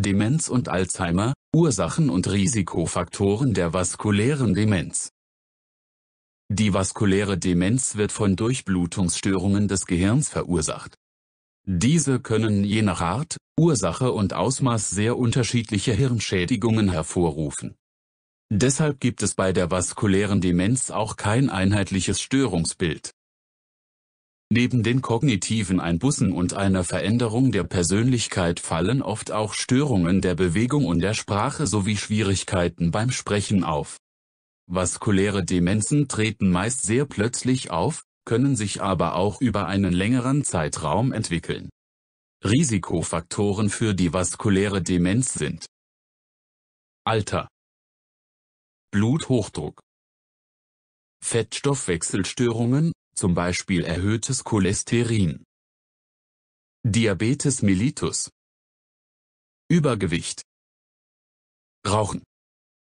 Demenz und Alzheimer, Ursachen und Risikofaktoren der vaskulären Demenz. Die vaskuläre Demenz wird von Durchblutungsstörungen des Gehirns verursacht. Diese können je nach Art, Ursache und Ausmaß sehr unterschiedliche Hirnschädigungen hervorrufen. Deshalb gibt es bei der vaskulären Demenz auch kein einheitliches Störungsbild. Neben den kognitiven Einbußen und einer Veränderung der Persönlichkeit fallen oft auch Störungen der Bewegung und der Sprache sowie Schwierigkeiten beim Sprechen auf. Vaskuläre Demenzen treten meist sehr plötzlich auf, können sich aber auch über einen längeren Zeitraum entwickeln. Risikofaktoren für die vaskuläre Demenz sind Alter, Bluthochdruck, Fettstoffwechselstörungen zum Beispiel erhöhtes Cholesterin. Diabetes mellitus Übergewicht Rauchen